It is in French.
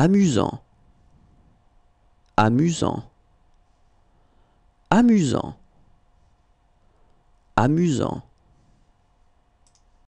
amusant, amusant, amusant, amusant.